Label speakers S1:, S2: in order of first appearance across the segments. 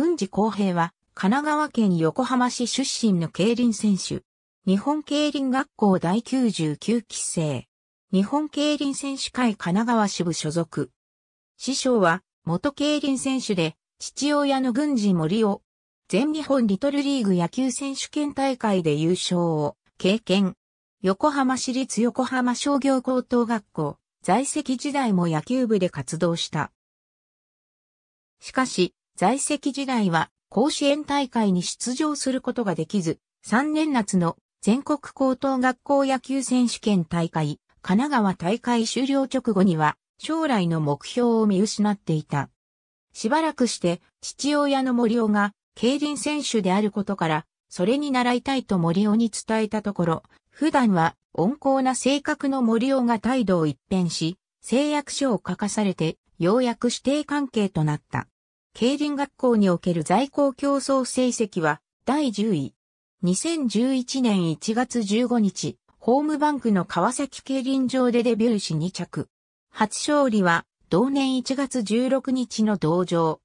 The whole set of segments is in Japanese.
S1: 郡司公平は、神奈川県横浜市出身の競輪選手。日本競輪学校第99期生。日本競輪選手会神奈川支部所属。師匠は、元競輪選手で、父親の軍事森を、全日本リトルリーグ野球選手権大会で優勝を経験。横浜市立横浜商業高等学校、在籍時代も野球部で活動した。しかし、在籍時代は甲子園大会に出場することができず、3年夏の全国高等学校野球選手権大会、神奈川大会終了直後には将来の目標を見失っていた。しばらくして父親の森尾が競輪選手であることから、それに習いたいと森尾に伝えたところ、普段は温厚な性格の森尾が態度を一変し、誓約書を書かされて、ようやく指定関係となった。競輪学校における在校競争成績は第10位。2011年1月15日、ホームバンクの川崎競輪場でデビューし2着。初勝利は同年1月16日の同場。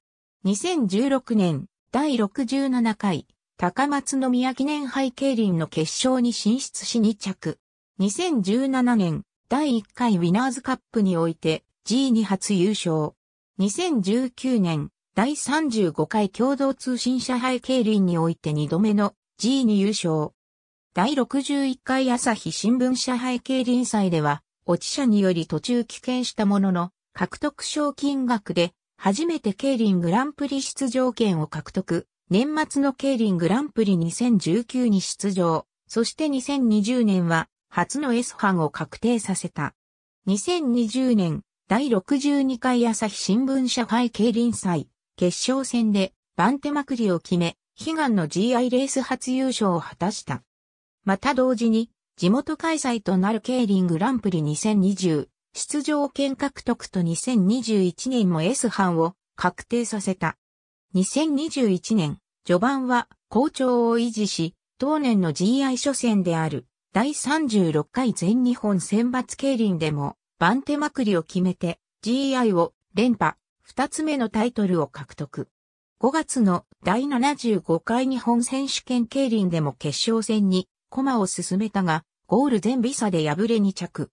S1: 2016年第67回高松宮記念杯競輪の決勝に進出し2着。2017年第1回ウィナーズカップにおいて G2 初優勝。2019年第35回共同通信社杯競輪において2度目の G2 優勝。第61回朝日新聞社杯競輪祭では、落ち者により途中棄権したものの、獲得賞金額で、初めて競輪グランプリ出場権を獲得。年末の競輪グランプリ2019に出場。そして2020年は、初の S 班を確定させた。2020年、第62回朝日新聞社杯競輪祭。決勝戦で番手まくりを決め、悲願の GI レース初優勝を果たした。また同時に、地元開催となるケーリングランプリ2020出場権獲得と2021年も S 班を確定させた。2021年、序盤は好調を維持し、当年の GI 初戦である第36回全日本選抜競輪でも番手まくりを決めて GI を連覇、2つ目のタイトルを獲得。5月の第75回日本選手権競輪でも決勝戦に駒を進めたが、ゴール全微差で敗れに着。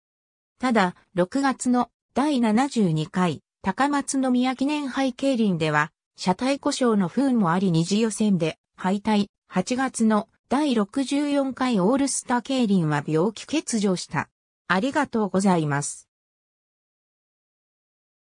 S1: ただ、6月の第72回高松宮記念杯競輪では、車体故障の不運もあり二次予選で敗退。8月の第64回オールスター競輪は病気欠場した。ありがとうございます。